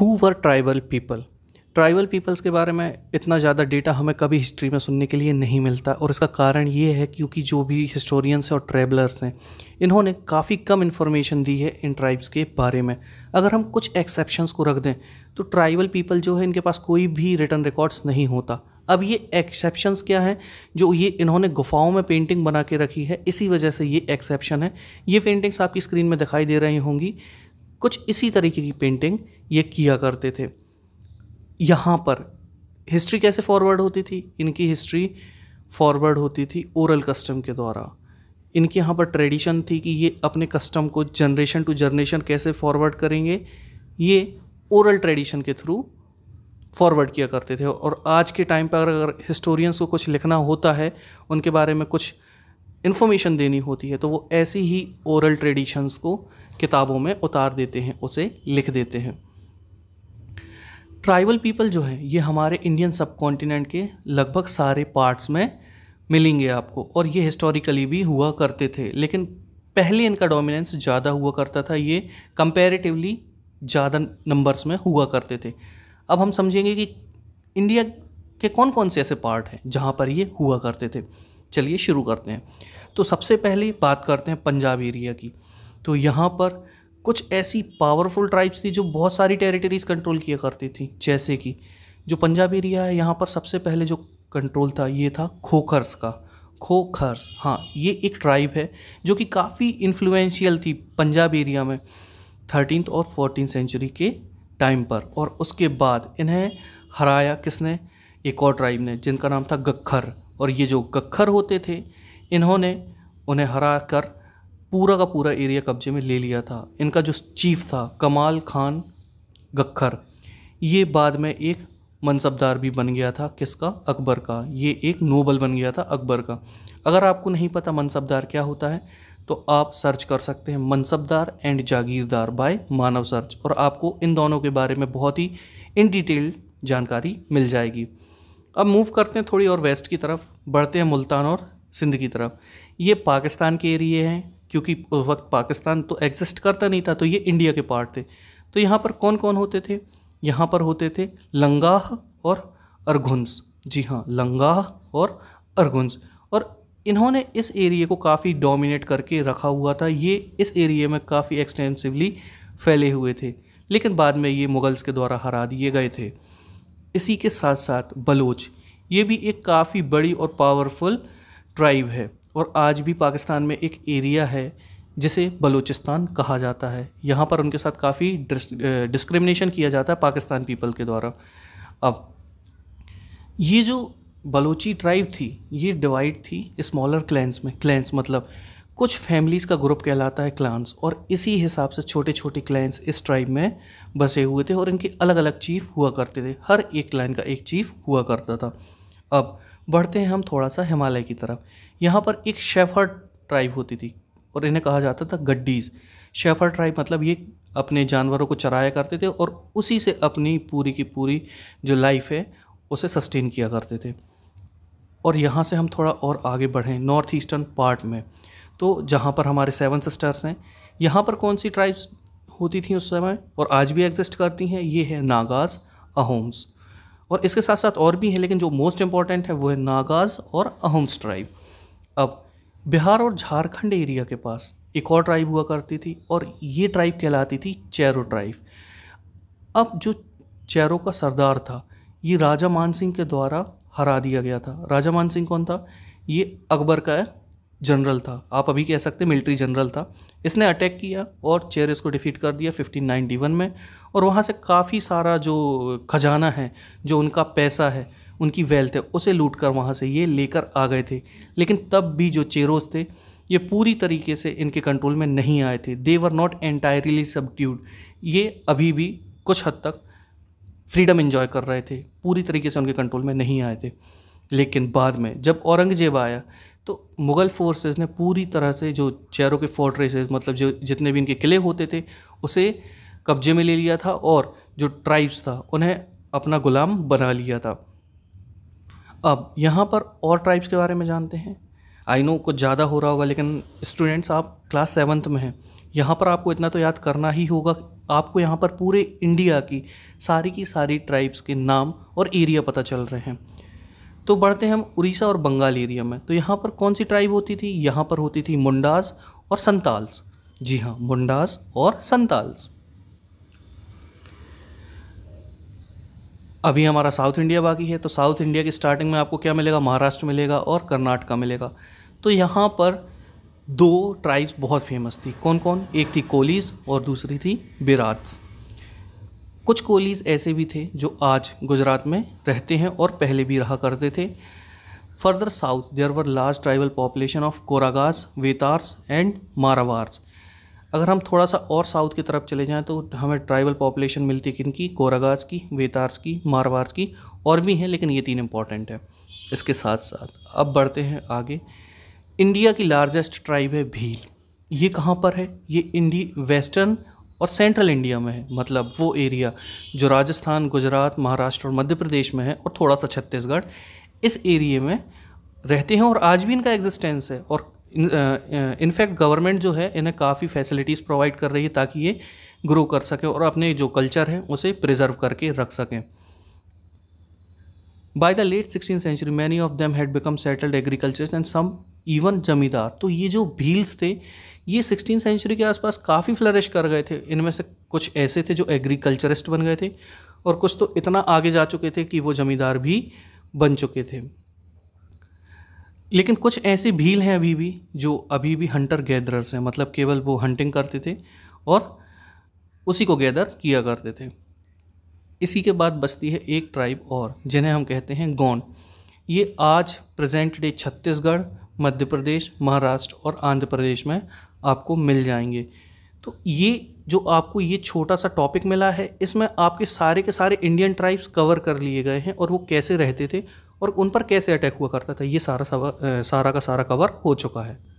who were tribal people tribal peoples के बारे में इतना ज़्यादा डेटा हमें कभी हिस्ट्री में सुनने के लिए नहीं मिलता और इसका कारण ये है क्योंकि जो भी हिस्टोरियंस हैं और ट्रेवलर्स हैं इन्होंने काफ़ी कम इन्फॉर्मेशन दी है इन ट्राइब्स के बारे में अगर हम कुछ एक्सेप्शंस को रख दें तो ट्राइबल पीपल जो है इनके पास कोई भी रिटर्न रिकॉर्ड्स नहीं होता अब ये एक्सेप्शंस क्या हैं जो ये इन्होंने गुफाओं में पेंटिंग बना के रखी है इसी वजह से ये एक्सेप्शन है ये पेंटिंग्स आपकी स्क्रीन में दिखाई दे रही होंगी कुछ इसी तरीके की पेंटिंग ये किया करते थे यहाँ पर हिस्ट्री कैसे फॉरवर्ड होती थी इनकी हिस्ट्री फॉरवर्ड होती थी ओरल कस्टम के द्वारा इनके यहाँ पर ट्रेडिशन थी कि ये अपने कस्टम को जनरेशन टू जनरेशन कैसे फॉरवर्ड करेंगे ये ओरल ट्रेडिशन के थ्रू फॉरवर्ड किया करते थे और आज के टाइम पर अगर हिस्टोरियंस को कुछ लिखना होता है उनके बारे में कुछ इन्फॉर्मेशन देनी होती है तो वो ऐसी ही ओरल ट्रेडिशंस को किताबों में उतार देते हैं उसे लिख देते हैं ट्राइबल पीपल जो है ये हमारे इंडियन सब कॉन्टिनेंट के लगभग सारे पार्ट्स में मिलेंगे आपको और ये हिस्टोरिकली भी हुआ करते थे लेकिन पहले इनका डोमिनेंस ज़्यादा हुआ करता था ये कंपैरेटिवली ज़्यादा नंबर्स में हुआ करते थे अब हम समझेंगे कि इंडिया के कौन कौन से ऐसे पार्ट हैं जहाँ पर ये हुआ करते थे चलिए शुरू करते हैं तो सबसे पहले बात करते हैं पंजाब एरिया की तो यहाँ पर कुछ ऐसी पावरफुल ट्राइब्स थी जो बहुत सारी टेरिटरीज कंट्रोल किया करती थी जैसे कि जो पंजाब एरिया है यहाँ पर सबसे पहले जो कंट्रोल था ये था खोखर्स का खोखर्स हाँ ये एक ट्राइब है जो कि काफ़ी इन्फ्लुएंशियल थी पंजाब एरिया में थर्टीन और फोर्टीन सेंचुरी के टाइम पर और उसके बाद इन्हें हराया किसने एक और ट्राइब ने जिनका नाम था गखर और ये जो गखर होते थे इन्होंने उन्हें हरा कर पूरा का पूरा एरिया कब्जे में ले लिया था इनका जो चीफ था कमाल खान गखर ये बाद में एक मनसबदार भी बन गया था किसका अकबर का ये एक नोबल बन गया था अकबर का अगर आपको नहीं पता मनसबदार क्या होता है तो आप सर्च कर सकते हैं मनसबदार एंड जागीरदार बाय मानव सर्च और आपको इन दोनों के बारे में बहुत ही इन डिटेल जानकारी मिल जाएगी अब मूव करते हैं थोड़ी और वेस्ट की तरफ बढ़ते हैं मुल्तान और सिंध की तरफ ये पाकिस्तान के एरिए हैं क्योंकि उस वक्त पाकिस्तान तो एग्जिस्ट करता नहीं था तो ये इंडिया के पार्ट थे तो यहाँ पर कौन कौन होते थे यहाँ पर होते थे लंगाह और अरगुंस जी हाँ लंगाह और अरगुंस और इन्होंने इस एरिए को काफ़ी डोमिनेट करके रखा हुआ था ये इस एरिए में काफ़ी एक्सटेंसिवली फैले हुए थे लेकिन बाद में ये मुगल्स के द्वारा हरा दिए गए थे इसी के साथ साथ बलोच ये भी एक काफ़ी बड़ी और पावरफुल ट्राइब है और आज भी पाकिस्तान में एक एरिया है जिसे बलूचिस्तान कहा जाता है यहाँ पर उनके साथ काफ़ी डिस्क्रिमिनेशन किया जाता है पाकिस्तान पीपल के द्वारा अब ये जो बलोची ट्राइब थी ये डिवाइड थी स्मॉलर क्लैंस में क्लैंस मतलब कुछ फैमिलीज़ का ग्रुप कहलाता है क्लांस और इसी हिसाब से छोटे छोटे क्लैंस इस ट्राइब में बसे हुए थे और इनके अलग अलग चीफ हुआ करते थे हर एक क्लैन का एक चीफ हुआ करता था अब बढ़ते हैं हम थोड़ा सा हिमालय की तरफ यहाँ पर एक शेफर ट्राइब होती थी और इन्हें कहा जाता था गड्डीज़ शेफर्ड ट्राइब मतलब ये अपने जानवरों को चराया करते थे और उसी से अपनी पूरी की पूरी जो लाइफ है उसे सस्टेन किया करते थे और यहाँ से हम थोड़ा और आगे बढ़ें नॉर्थ ईस्टर्न पार्ट में तो जहाँ पर हमारे सेवन सिस्टर्स हैं यहाँ पर कौन सी ट्राइब्स होती थी उस समय और आज भी एग्जिस्ट करती हैं ये है नागाज अहोम्स और इसके साथ साथ और भी हैं लेकिन जो मोस्ट इम्पॉर्टेंट है वो है नागाज और अहम्स ट्राइब अब बिहार और झारखंड एरिया के पास एक और ट्राइब हुआ करती थी और ये ट्राइब कहलाती थी चैरो ट्राइब अब जो चैरो का सरदार था ये राजा मान सिंह के द्वारा हरा दिया गया था राजा मान सिंह कौन था ये अकबर का जनरल था आप अभी कह सकते मिलिट्री जनरल था इसने अटैक किया और चेरिस को डिफीट कर दिया 1591 में और वहाँ से काफ़ी सारा जो खजाना है जो उनका पैसा है उनकी वेल्थ है उसे लूट कर वहाँ से ये लेकर आ गए थे लेकिन तब भी जो चेरोस थे ये पूरी तरीके से इनके कंट्रोल में नहीं आए थे they were not entirely subdued ये अभी भी कुछ हद तक फ्रीडम इन्जॉय कर रहे थे पूरी तरीके से उनके कंट्रोल में नहीं आए थे लेकिन बाद में जब औरंगजेब आया तो मुग़ल फ़ोर्सेस ने पूरी तरह से जो चेरों के फोर्ट्रेसेस मतलब जो जितने भी इनके किले होते थे उसे कब्जे में ले लिया था और जो ट्राइब्स था उन्हें अपना ग़ुलाम बना लिया था अब यहाँ पर और ट्राइब्स के बारे में जानते हैं आई नो कुछ ज़्यादा हो रहा होगा लेकिन स्टूडेंट्स आप क्लास सेवन्थ में हैं यहाँ पर आपको इतना तो याद करना ही होगा आपको यहाँ पर पूरे इंडिया की सारी की सारी ट्राइब्स के नाम और एरिया पता चल रहे हैं तो बढ़ते हैं हम उड़ीसा और बंगाल एरिया में तो यहाँ पर कौन सी ट्राइब होती थी यहाँ पर होती थी मुंडास और संताल्स जी हाँ मुंडास और संताल्स अभी हमारा साउथ इंडिया बाकी है तो साउथ इंडिया की स्टार्टिंग में आपको क्या मिलेगा महाराष्ट्र मिलेगा और कर्नाटका मिलेगा तो यहाँ पर दो ट्राइब्स बहुत फेमस थी कौन कौन एक थी कोलीज और दूसरी थी बिराट्स कुछ कोलीज ऐसे भी थे जो आज गुजरात में रहते हैं और पहले भी रहा करते थे further south there were large tribal population of Koragas Vetars and Maravars अगर हम थोड़ा सा और साउथ की तरफ चले जाएं तो हमें ट्राइबल पॉपुलेशन मिलती है किन की कोरागास की वेतार्स की मारवार्स की और भी हैं लेकिन ये तीन इंपॉर्टेंट हैं इसके साथ साथ अब बढ़ते हैं आगे इंडिया की लार्जेस्ट ट्राइब है भील ये कहाँ पर है ये इंडी वेस्टर्न और सेंट्रल इंडिया में है मतलब वो एरिया जो राजस्थान गुजरात महाराष्ट्र और मध्य प्रदेश में है और थोड़ा सा छत्तीसगढ़ इस एरिए में रहते हैं और आज भी इनका एग्जिस्टेंस है और इनफैक्ट गवर्नमेंट जो है इन्हें काफ़ी फैसिलिटीज़ प्रोवाइड कर रही है ताकि ये ग्रो कर सकें और अपने जो कल्चर है उसे प्रिजर्व करके रख सकें by the late sixteen century many of them had become settled agriculture and some even zamindar तो ये जो भील्स थे ये सिक्सटीन सेंचुरी के आसपास काफ़ी फ्लरिश कर गए थे इनमें से कुछ ऐसे थे जो एग्रीकल्चरिस्ट बन गए थे और कुछ तो इतना आगे जा चुके थे कि वो ज़मींदार भी बन चुके थे लेकिन कुछ ऐसे भील हैं अभी भी जो अभी भी हंटर गैदरर्स हैं मतलब केवल वो हंटिंग करते थे और उसी को गैदर किया करते थे इसी के बाद बसती है एक ट्राइब और जिन्हें हम कहते हैं गौन ये आज प्रेजेंट डे छत्तीसगढ़ मध्य प्रदेश महाराष्ट्र और आंध्र प्रदेश में आपको मिल जाएंगे तो ये जो आपको ये छोटा सा टॉपिक मिला है इसमें आपके सारे के सारे इंडियन ट्राइब्स कवर कर लिए गए हैं और वो कैसे रहते थे और उन पर कैसे अटैक हुआ करता था ये सारा सारा का सारा कवर हो चुका है